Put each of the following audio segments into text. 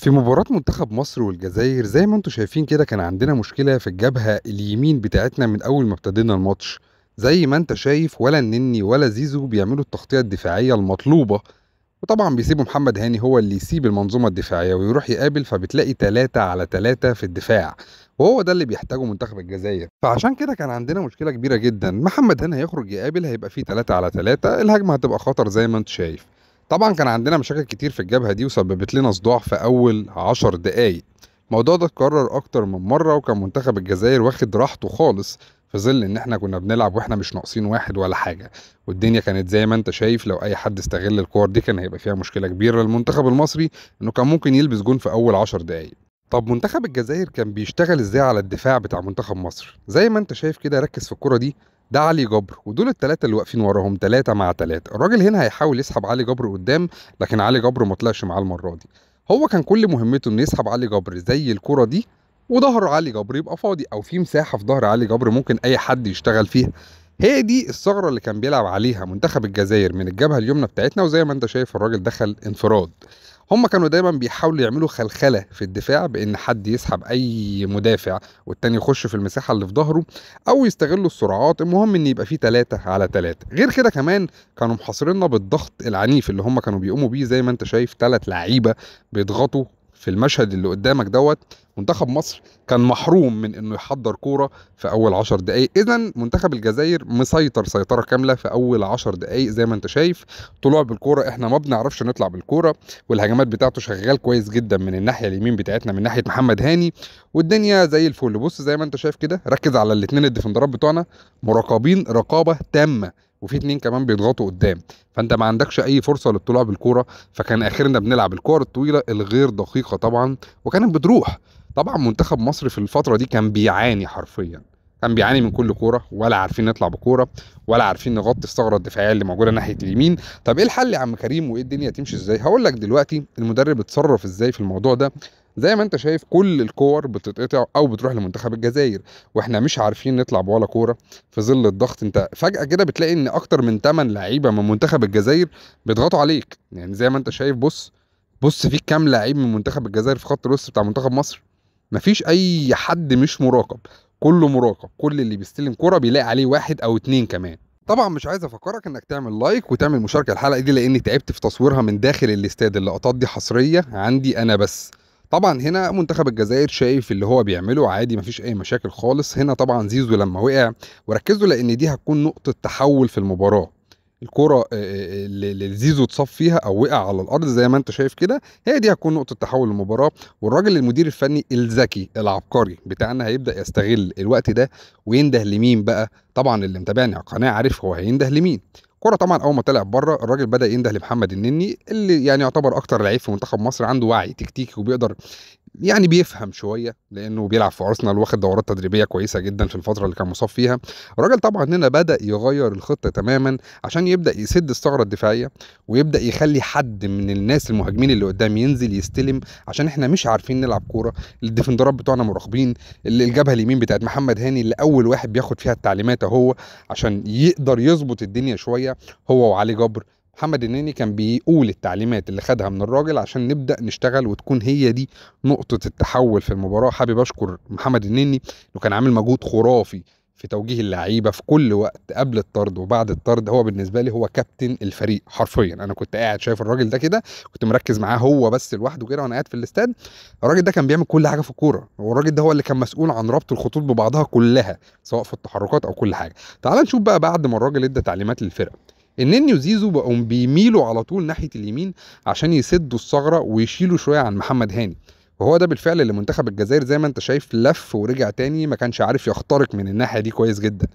في مباراة منتخب مصر والجزائر زي ما انتم شايفين كده كان عندنا مشكلة في الجبهة اليمين بتاعتنا من أول ما ابتدينا الماتش زي ما انت شايف ولا النني ولا زيزو بيعملوا التغطية الدفاعية المطلوبة وطبعا بيسيبوا محمد هاني هو اللي يسيب المنظومة الدفاعية ويروح يقابل فبتلاقي تلاتة على تلاتة في الدفاع وهو ده اللي بيحتاجه منتخب الجزائر فعشان كده كان عندنا مشكلة كبيرة جدا محمد هاني هيخرج يقابل هيبقى فيه تلاتة على تلاتة الهجمة هتبقى خطر زي ما انت شايف طبعا كان عندنا مشاكل كتير في الجبهة دي وسببت لنا صداع في أول عشر دقايق الموضوع ده اتكرر أكتر من مرة وكان منتخب الجزائر واخد راحته خالص في ظل ان احنا كنا بنلعب واحنا مش ناقصين واحد ولا حاجه والدنيا كانت زي ما انت شايف لو اي حد استغل الكور دي كان هيبقى فيها مشكله كبيره للمنتخب المصري انه كان ممكن يلبس جون في اول 10 دقائق طب منتخب الجزائر كان بيشتغل ازاي على الدفاع بتاع منتخب مصر زي ما انت شايف كده ركز في الكره دي ده علي جبر ودول الثلاثه اللي واقفين وراهم ثلاثه مع ثلاثه الراجل هنا هيحاول يسحب علي جبر قدام لكن علي جبر ما طلعش معاه المره دي هو كان كل مهمته انه يسحب علي جبر زي الكره دي وظهر علي جبر يبقى فاضي او في مساحه في ظهر علي جبر ممكن اي حد يشتغل فيها هي دي الثغره اللي كان بيلعب عليها منتخب الجزائر من الجبهه اليمنى بتاعتنا وزي ما انت شايف الراجل دخل انفراد هم كانوا دايما بيحاولوا يعملوا خلخله في الدفاع بان حد يسحب اي مدافع والتاني يخش في المساحه اللي في ظهره او يستغلوا السرعات المهم ان يبقى فيه تلاتة على تلاتة غير كده كمان كانوا محاصريننا بالضغط العنيف اللي هم كانوا بيقوموا بيه زي ما انت شايف تلات لعيبه بيضغطوا في المشهد اللي قدامك دوت منتخب مصر كان محروم من انه يحضر كوره في اول 10 دقائق اذا منتخب الجزائر مسيطر سيطره كامله في اول 10 دقائق زي ما انت شايف طلوع بالكوره احنا ما بنعرفش نطلع بالكوره والهجمات بتاعته شغال كويس جدا من الناحيه اليمين بتاعتنا من ناحيه محمد هاني والدنيا زي الفل بص زي ما انت شايف كده ركز على الاثنين الديفندرات بتوعنا مراقبين رقابه تامه وفي اتنين كمان بيضغطوا قدام فانت ما عندكش اي فرصه للطلوع بالكوره فكان اخرنا بنلعب الكور الطويله الغير دقيقه طبعا وكانت بتروح طبعا منتخب مصر في الفتره دي كان بيعاني حرفيا كان بيعاني من كل كوره ولا عارفين نطلع بكوره ولا عارفين نغطي الثغره الدفاعيه اللي موجوده ناحيه اليمين طب ايه الحل يا عم كريم وايه الدنيا تمشي ازاي هقول لك دلوقتي المدرب اتصرف ازاي في الموضوع ده زي ما انت شايف كل الكور بتتقطع او بتروح لمنتخب الجزائر واحنا مش عارفين نطلع بولا كوره في ظل الضغط انت فجاه كده بتلاقي ان اكتر من 8 لعيبه من منتخب الجزائر بيضغطوا عليك يعني زي ما انت شايف بص بص في كام لعيب من منتخب الجزائر في خط الوسط بتاع منتخب مصر مفيش اي حد مش مراقب كله مراقب كل اللي بيستلم كرة بيلاقي عليه واحد او اتنين كمان طبعا مش عايز افكرك انك تعمل لايك وتعمل مشاركه الحلقه دي لاني تعبت في تصويرها من داخل الاستاد اللقطات دي حصريه عندي انا بس طبعا هنا منتخب الجزائر شايف اللي هو بيعمله عادي مفيش اي مشاكل خالص هنا طبعا زيزو لما وقع وركزوا لان دي هتكون نقطه تحول في المباراه الكرة آه، آه، آه، اللي زيزو اتصاب فيها او وقع على الارض زي ما انت شايف كده هي دي هتكون نقطه تحول المباراه والراجل المدير الفني الذكي العبقري بتاعنا هيبدا يستغل الوقت ده وينده لمين بقى طبعا اللي متابعني على القناه عارف هو هينده لمين كرة طبعا اول ما طلع بره الراجل بدا ينده لمحمد النني اللي يعني يعتبر اكتر لعيب في منتخب مصر عنده وعي تكتيكي وبيقدر يعني بيفهم شويه لانه بيلعب في ارسنال واخد دورات تدريبيه كويسه جدا في الفتره اللي كان مصاب فيها الراجل طبعا هنا بدا يغير الخطه تماما عشان يبدا يسد الثغره الدفاعيه ويبدا يخلي حد من الناس المهاجمين اللي قدام ينزل يستلم عشان احنا مش عارفين نلعب كوره الديفندرات بتوعنا مراقبين الجبهه اليمين بتاعت محمد هاني اللي اول واحد بياخد فيها التعليمات اهو عشان يقدر يظبط الدنيا شويه هو وعلي جبر محمد النني كان بيقول التعليمات اللي خدها من الراجل عشان نبدا نشتغل وتكون هي دي نقطه التحول في المباراه حابب اشكر محمد النني انه كان عامل مجهود خرافي في توجيه اللعيبه في كل وقت قبل الطرد وبعد الطرد هو بالنسبه لي هو كابتن الفريق حرفيا انا كنت قاعد شايف الراجل ده كده كنت مركز معاه هو بس لوحده كده وانا قاعد في الاستاد الراجل ده كان بيعمل كل حاجه في الكوره والراجل ده هو اللي كان مسؤول عن ربط الخطوط ببعضها كلها سواء في التحركات او كل حاجه تعال نشوف بقى بعد ما الراجل ادى تعليمات للفرقه النني وزيزو بقوا بيميلوا على طول ناحيه اليمين عشان يسدوا الثغره ويشيلوا شويه عن محمد هاني وهو ده بالفعل اللي منتخب الجزائر زي ما انت شايف لف ورجع تاني ما كانش عارف يخترق من الناحيه دي كويس جدا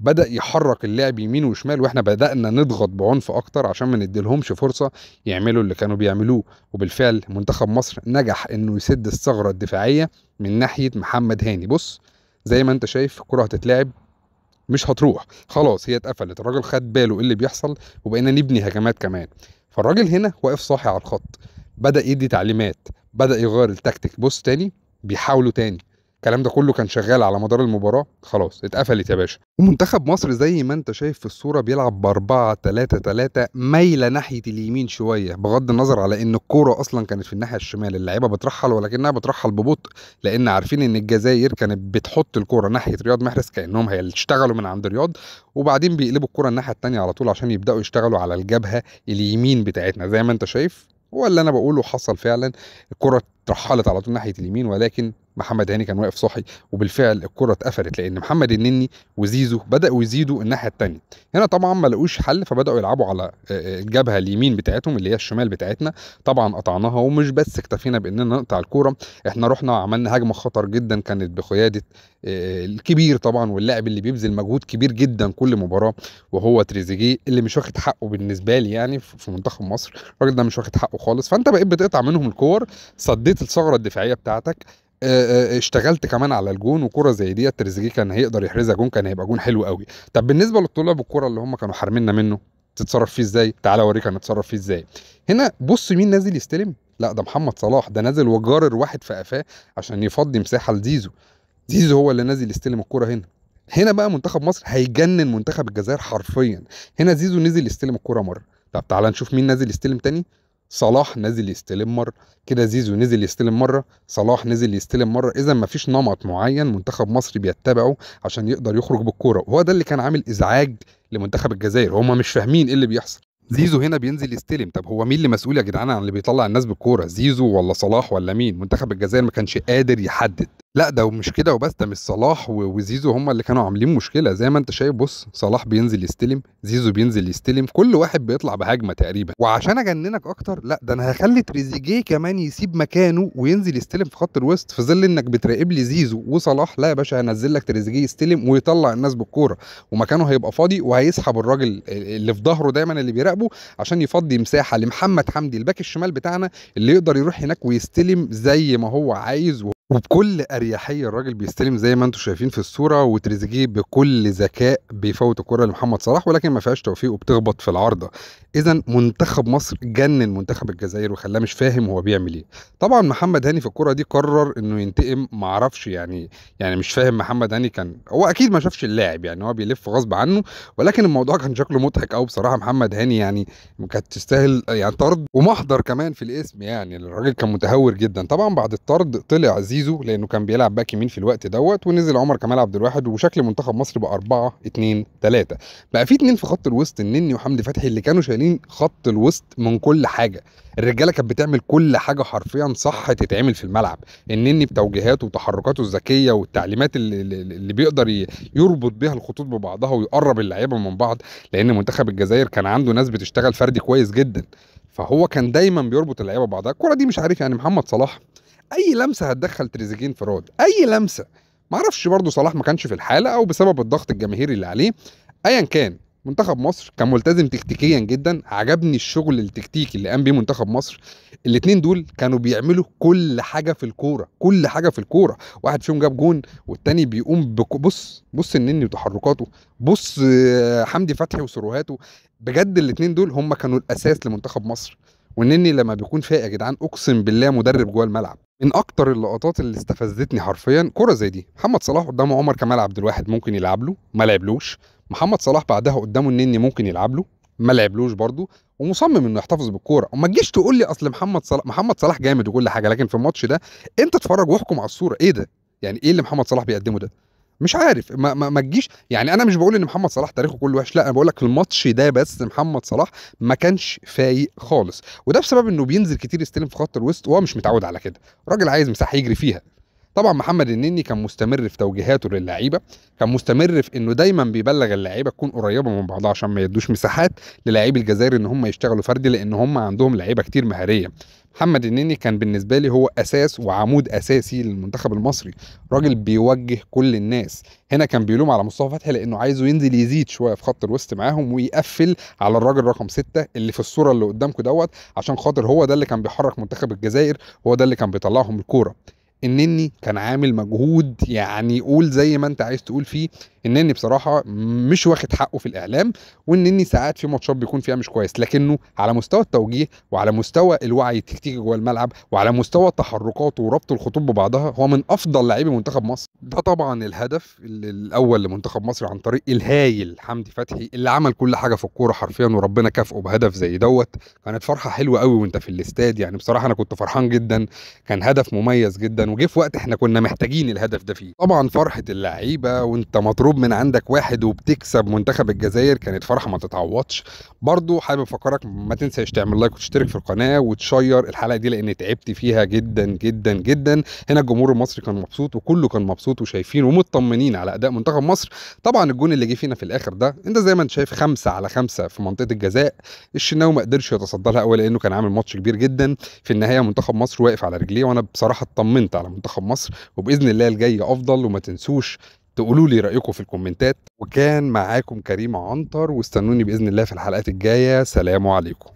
بدا يحرك اللعب يمين وشمال واحنا بدانا نضغط بعنف اكتر عشان ما نديلهمش فرصه يعملوا اللي كانوا بيعملوه وبالفعل منتخب مصر نجح انه يسد الثغره الدفاعيه من ناحيه محمد هاني بص زي ما انت شايف الكره هتتلعب مش هتروح خلاص هي اتقفلت الراجل خد باله ايه اللي بيحصل وبقينا نبني هجمات كمان فالراجل هنا واقف صاحي على الخط بدا يدي تعليمات بدا يغير التكتيك بص تاني بيحاولوا تاني الكلام ده كله كان شغال على مدار المباراه خلاص اتقفلت يا باشا ومنتخب مصر زي ما انت شايف في الصوره بيلعب ب 4 3 3 مايله ناحيه اليمين شويه بغض النظر على ان الكوره اصلا كانت في الناحيه الشمال اللعيبه بترحل ولكنها بترحل ببطء لان عارفين ان الجزائر كانت بتحط الكوره ناحيه رياض محرز كانهم هيشتغلوا من عند رياض وبعدين بيقلبوا الكوره الناحيه الثانيه على طول عشان يبداوا يشتغلوا على الجبهه اليمين بتاعتنا زي ما انت شايف هو اللي انا بقوله حصل فعلا الكره اترحلت على طول ناحيه اليمين ولكن محمد هاني كان واقف صحي وبالفعل الكره اتقفلت لان محمد النني وزيزو بداوا يزيدوا الناحيه الثانيه هنا طبعا ما لقوش حل فبداوا يلعبوا على آه، آه، الجبهه اليمين بتاعتهم اللي هي الشمال بتاعتنا طبعا قطعناها ومش بس اكتفينا باننا نقطع الكوره احنا رحنا عملنا هجمه خطر جدا كانت بقياده آه، الكبير طبعا واللاعب اللي بيبذل مجهود كبير جدا كل مباراه وهو تريزيجيه اللي مش واخد حقه بالنسبه لي يعني في منتخب مصر الراجل ده مش واخد حقه خالص فانت بقيت بتقطع منهم الكور صديت الثغره الدفاعيه بتاعتك آه، آه، اشتغلت كمان على الجون وكره زي دي تريزيجيه كان هيقدر يحرزها جون كان هيبقى جون حلو قوي طب بالنسبه للطلاب بالكره اللي هم كانوا حارميننا منه تتصرف فيه ازاي تعالى اوريك هنتصرف فيه ازاي هنا بص مين نازل يستلم لا ده محمد صلاح ده نازل وجارر واحد في قفاه عشان يفضي مساحه لزيزو زيزو هو اللي نازل يستلم الكره هنا هنا بقى منتخب مصر هيجنن منتخب الجزائر حرفيا هنا زيزو نزل يستلم الكره مره طب تعالى نشوف مين نازل يستلم تاني صلاح نزل يستلم مره كده زيزو نزل يستلم مره صلاح نزل يستلم مره اذا مفيش نمط معين منتخب مصر بيتبعه عشان يقدر يخرج بالكوره وهو ده اللي كان عامل ازعاج لمنتخب الجزائر هم مش فاهمين ايه اللي بيحصل زيزو هنا بينزل يستلم طب هو مين اللي مسؤول يا جدعان عن اللي بيطلع الناس بالكوره زيزو ولا صلاح ولا مين منتخب الجزائر ما كانش قادر يحدد لا ده مش كده وبس ده مش صلاح وزيزو هم اللي كانوا عاملين مشكله زي ما انت شايف بص صلاح بينزل يستلم زيزو بينزل يستلم كل واحد بيطلع بهجمه تقريبا وعشان اجننك اكتر لا ده انا هخلي تريزيجيه كمان يسيب مكانه وينزل يستلم في خط الوسط في ظل انك بتراقب لي زيزو وصلاح لا يا باشا هنزل لك تريزيجيه يستلم ويطلع الناس بالكوره ومكانه هيبقى فاضي وهيسحب الراجل اللي في ظهره دايما اللي بيراقب لاعبه عشان يفضي مساحه لمحمد حمدي الباك الشمال بتاعنا اللي يقدر يروح هناك ويستلم زي ما هو عايز و... وبكل اريحيه الراجل بيستلم زي ما انتم شايفين في الصوره وتريزيجيه بكل ذكاء بيفوت الكره لمحمد صلاح ولكن ما فيهاش توفيق وبتخبط في العارضه اذا منتخب مصر جنن منتخب الجزائر وخلاه مش فاهم هو بيعمل ايه طبعا محمد هاني في الكره دي قرر انه ينتقم معرفش يعني يعني مش فاهم محمد هاني كان هو اكيد ما شافش اللاعب يعني هو بيلف غصب عنه ولكن الموضوع كان شكله مضحك قوي بصراحه محمد هاني يعني كانت تستاهل يعني طرد ومحضر كمان في الاسم يعني الراجل كان متهور جدا طبعا بعد الطرد طلع زيزو لانه كان بيلعب باك يمين في الوقت دوت ونزل عمر كمال عبد الواحد وشكل منتخب مصر بقى 4 2 3 بقى في اتنين في خط الوسط النني وحمدي فتحي اللي كانوا شايلين عاملين خط الوسط من كل حاجه الرجاله كانت بتعمل كل حاجه حرفيا صح تتعمل في الملعب النني بتوجيهاته وتحركاته الذكيه والتعليمات اللي, اللي بيقدر يربط بيها الخطوط ببعضها ويقرب اللعيبه من بعض لان منتخب الجزائر كان عنده ناس بتشتغل فردي كويس جدا فهو كان دايما بيربط اللعيبه ببعضها الكره دي مش عارف يعني محمد صلاح اي لمسه هتدخل تريزيجيه انفراد اي لمسه معرفش برضه صلاح ما كانش في الحاله او بسبب الضغط الجماهيري اللي عليه ايا كان منتخب مصر كان ملتزم تكتيكيا جدا عجبني الشغل التكتيكي اللي قام بيه منتخب مصر الاثنين دول كانوا بيعملوا كل حاجه في الكوره كل حاجه في الكوره واحد فيهم جاب جون والتاني بيقوم بص بص النني وتحركاته بص آه، حمدي فتحي وسروهاته بجد الاثنين دول هم كانوا الاساس لمنتخب مصر والنني لما بيكون فايق يا جدعان اقسم بالله مدرب جوه الملعب من اكتر اللقطات اللي استفزتني حرفيا كره زي دي محمد صلاح قدامه عمر كمال عبد الواحد ممكن يلعب له ما لعبلوش محمد صلاح بعدها قدامه النني ممكن يلعب له ما لعبلوش برضه ومصمم انه يحتفظ بالكوره وما تجيش تقول لي اصل محمد صلاح محمد صلاح جامد وكل حاجه لكن في الماتش ده انت اتفرج واحكم على الصوره ايه ده يعني ايه اللي محمد صلاح بيقدمه ده مش عارف ما, ما, ما تجيش يعني انا مش بقول ان محمد صلاح تاريخه كله وحش لا انا بقول لك الماتش ده بس محمد صلاح ما كانش فايق خالص وده بسبب انه بينزل كتير يستلم في خط الوسط وهو مش متعود على كده الراجل عايز مساحه يجري فيها طبعا محمد النني كان مستمر في توجيهاته للعيبه كان مستمر في انه دايما بيبلغ اللعيبه تكون قريبه من بعضها عشان ما يدوش مساحات للاعيب الجزائر ان هم يشتغلوا فردي لان هم عندهم لعيبه كتير مهاريه محمد النني كان بالنسبة لي هو أساس وعمود أساسي للمنتخب المصري راجل بيوجه كل الناس هنا كان بيلوم على مصطفى فتحي لأنه عايزه ينزل يزيد شوية في خط الوسط معاهم ويقفل على الراجل رقم ستة اللي في الصورة اللي قدامكم دوت عشان خاطر هو ده اللي كان بيحرك منتخب الجزائر هو ده اللي كان بيطلعهم الكورة انني كان عامل مجهود يعني قول زي ما انت عايز تقول فيه انني بصراحه مش واخد حقه في الاعلام وانني ساعات في ماتشات بيكون فيها مش كويس لكنه على مستوى التوجيه وعلى مستوى الوعي التكتيكي جوه الملعب وعلى مستوى تحركاته وربط الخطوط ببعضها هو من افضل لاعبي منتخب مصر ده طبعا الهدف الاول لمنتخب مصر عن طريق الهايل حمدي فتحي اللي عمل كل حاجه في الكوره حرفيا وربنا كافئه بهدف زي دوت كانت فرحه حلوه قوي وانت في الاستاد يعني بصراحه انا كنت فرحان جدا كان هدف مميز جدا وجه في وقت احنا كنا محتاجين الهدف ده فيه طبعا فرحه اللعيبه وانت مطروب من عندك واحد وبتكسب منتخب الجزائر كانت فرحه ما تتعوضش برضو حابب افكرك ما تنساش تعمل لايك وتشترك في القناه وتشير الحلقه دي لان تعبت فيها جدا جدا جدا هنا الجمهور المصري كان مبسوط وكله كان مبسوط وشايفين ومطمنين على اداء منتخب مصر طبعا الجون اللي جه فينا في الاخر ده انت زي ما انت شايف خمسة على خمسة في منطقه الجزاء الشناوي ما قدرش يتصدى لها قوي لانه كان عامل ماتش كبير جدا في النهايه منتخب مصر واقف على رجليه وانا بصراحه اطمنت على منتخب مصر وباذن الله الجاي افضل وما تنسوش تقولوا لي رايكم في الكومنتات وكان معاكم كريم عنتر واستنوني باذن الله في الحلقات الجايه سلام عليكم